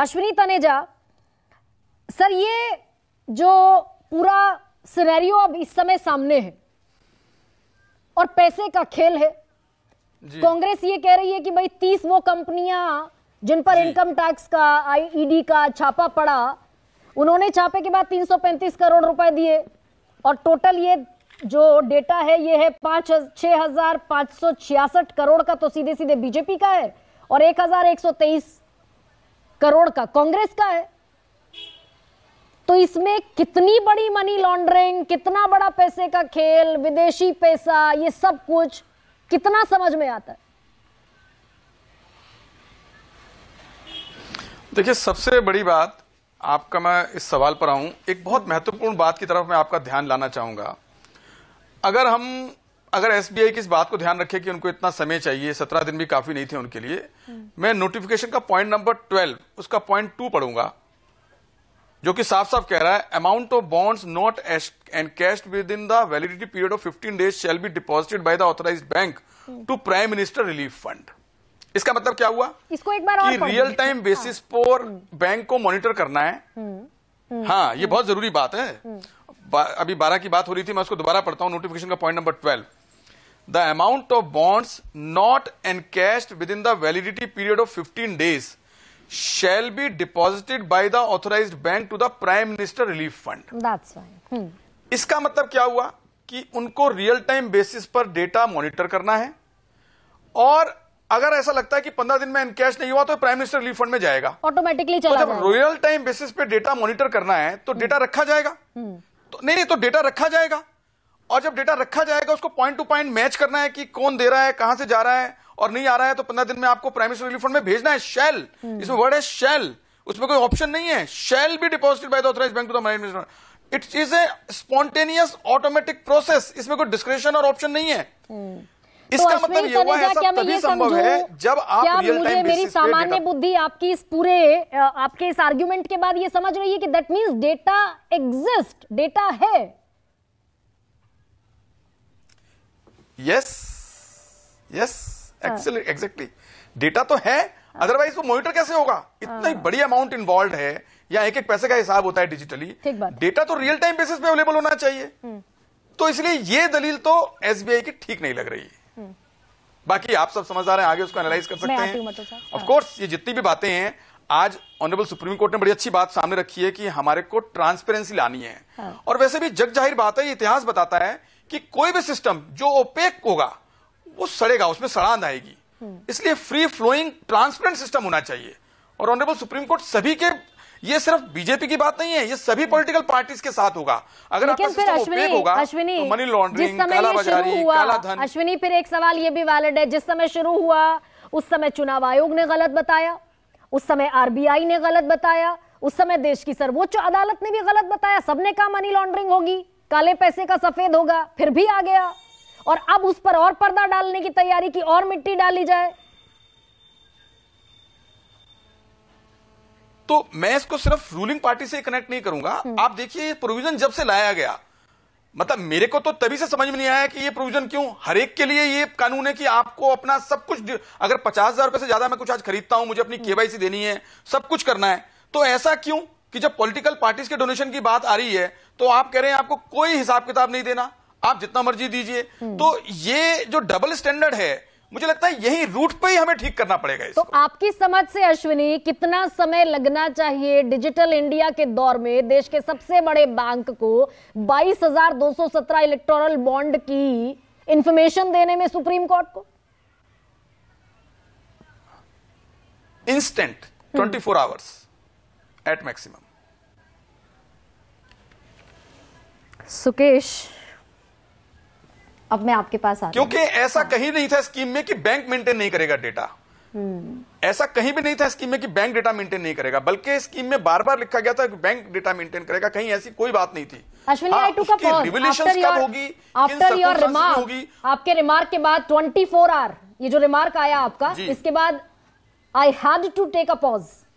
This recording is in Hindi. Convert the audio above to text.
अश्विनी तनेजा सर ये जो पूरा सिनेरियो अब इस समय सामने है और पैसे का खेल है कांग्रेस ये कह रही है कि भाई तीस वो कंपनियां जिन पर इनकम टैक्स का आईईडी e का छापा पड़ा उन्होंने छापे के बाद 335 करोड़ रुपए दिए और टोटल ये जो डेटा है ये है पांच छह हजार पांच सौ छियासठ करोड़ का तो सीधे सीधे बीजेपी का है और एक हजार एक सौ तेईस करोड़ का कांग्रेस का है तो इसमें कितनी बड़ी मनी लॉन्ड्रिंग कितना बड़ा पैसे का खेल विदेशी पैसा ये सब कुछ कितना समझ में आता है देखिए सबसे बड़ी बात आपका मैं इस सवाल पर आऊं एक बहुत महत्वपूर्ण बात की तरफ मैं आपका ध्यान लाना चाहूंगा अगर हम अगर एसबीआई की इस बात को ध्यान रखे कि उनको इतना समय चाहिए सत्रह दिन भी काफी नहीं थे उनके लिए मैं नोटिफिकेशन का पॉइंट नंबर ट्वेल्व उसका पॉइंट टू पढ़ूंगा जो कि साफ साफ कह रहा है amount of bonds not encashed within the validity period of 15 days shall be deposited by the authorised bank to Prime Minister Relief Fund इसका मतलब क्या हुआ इसको एक बार कि रियल टाइम बेसिस पर बैंक को मॉनिटर करना है हुँ। हम्म, हम्म, हाँ ये हम्म। बहुत जरूरी बात है अभी बारह की बात हो रही थी मैं उसको दोबारा पढ़ता हूँ नोटिफिकेशन का point number twelve the amount of bonds not encashed within the validity period of 15 days shall be deposited by the authorized bank to the prime minister relief fund that's fine hmm. इसका मतलब क्या हुआ कि उनको रियल टाइम बेसिस पर डेटा मॉनिटर करना है और अगर ऐसा लगता है कि पंद्रह दिन में इनकैश नहीं हुआ तो प्राइम मिनिस्टर रिलीफ फंड में जाएगा ऑटोमेटिकली तो चला तो जब रियल टाइम बेसिस पे डेटा मॉनिटर करना है तो डेटा hmm. रखा जाएगा hmm. तो नहीं नहीं तो डेटा रखा जाएगा और जब डेटा रखा जाएगा उसको पॉइंट टू पॉइंट मैच करना है कि कौन दे रहा है कहां से जा रहा है और नहीं आ रहा है तो पंद्रह दिन में आपको प्राइम मिनिस्टर रिलीफ फंड में भेजना है शेल हम्म। इसमें वर्ड है शेल उसमें कोई ऑप्शन नहीं है shall be deposited by the authorised bank to the minister it is a spontaneous automatic process इसमें कोई डिस्क्रिप्शन और ऑप्शन नहीं है हम्म। इसका तो मतलब ये हुआ है सब तभी संभव है जब आप क्या रियल मुझे मेरी सामान्य बुद्धि आपकी इस पूरे आपके इस आर्ग्यूमेंट के बाद ये समझ रही है कि that means data exist data है yes yes actually exactly data तो है अदरवाइज हाँ। वो मॉनिटर कैसे होगा इतना हाँ। बड़ी अमाउंट इन्वॉल्व है या एक एक पैसे का हिसाब होता है डिजिटली डेटा तो रियल टाइम बेसिस पे अवेलेबल होना चाहिए हम्म। तो इसलिए ये दलील तो एसबीआई की ठीक नहीं लग रही है हम्म। बाकी आप सब समझदार हैं आगे उसको एनालाइज कर सकते हैं ऑफ कोर्स हाँ। ये जितनी भी बातें हैं आज ऑनरेबल सुप्रीम कोर्ट ने बड़ी अच्छी बात सामने रखी है कि हमारे को ट्रांसपेरेंसी लानी है हाँ। और वैसे भी जग जाहिर बात है इतिहास बताता है कि कोई भी सिस्टम जो ओपेक होगा वो सड़ेगा उसमें सड़ांध आएगी हम्म। इसलिए फ्री फ्लोइंग ट्रांसपेरेंट सिस्टम होना चाहिए और ऑनरेबल सुप्रीम कोर्ट सभी के ये सिर्फ बीजेपी की बात नहीं है ये सभी पॉलिटिकल हम्म। पार्टीज के साथ होगा अगर आपका अश्विनी होगा अश्विनी तो मनी लॉन्ड्रिंग काला धन अश्विनी फिर एक सवाल ये भी वैलिड है जिस समय शुरू हुआ उस समय चुनाव आयोग ने गलत बताया उस समय आरबीआई ने गलत बताया उस समय देश की सर्वोच्च अदालत ने भी गलत बताया सबने कहा मनी लॉन्ड्रिंग होगी काले पैसे का सफेद होगा फिर भी आ गया और अब उस पर और पर्दा डालने की तैयारी की और मिट्टी डाली जाए तो मैं इसको सिर्फ रूलिंग पार्टी से कनेक्ट नहीं करूंगा हम्म। आप देखिए प्रोविजन जब से लाया गया मतलब मेरे को तो तभी से समझ में नहीं आया कि ये प्रोविजन क्यों हर एक के लिए ये कानून है कि आपको अपना सब कुछ अगर पचास हजार रुपए से ज्यादा मैं कुछ आज खरीदता हूं मुझे अपनी हम्म। केवाईसी देनी है सब कुछ करना है तो ऐसा क्यों कि जब पॉलिटिकल पार्टीज के डोनेशन की बात आ रही है तो आप कह रहे हैं आपको कोई हिसाब किताब नहीं देना आप जितना मर्जी दीजिए हम्म। तो ये जो डबल स्टैंडर्ड है मुझे लगता है यही रूट पे ही हमें ठीक करना पड़ेगा तो इसको। तो आपकी समझ से अश्विनी कितना समय लगना चाहिए डिजिटल इंडिया के दौर में देश के सबसे बड़े बैंक को 22,217 इलेक्टोरल बॉन्ड की इंफॉर्मेशन देने में सुप्रीम कोर्ट को instant 24 four hours at maximum Sukesh अब मैं आपके पास आ क्योंकि ऐसा हाँ। कहीं नहीं था स्कीम में कि बैंक मेंटेन नहीं करेगा डेटा हम्म। ऐसा कहीं भी नहीं था स्कीम में कि बैंक डेटा मेंटेन नहीं करेगा बल्कि स्कीम में बार बार लिखा गया था कि बैंक डेटा मेंटेन करेगा कहीं ऐसी कोई बात नहीं थी अश्विनी हाँ, होगी आपके रिमार्क के बाद ट्वेंटी आवर ये जो रिमार्क आया आपका इसके बाद I had to take a pause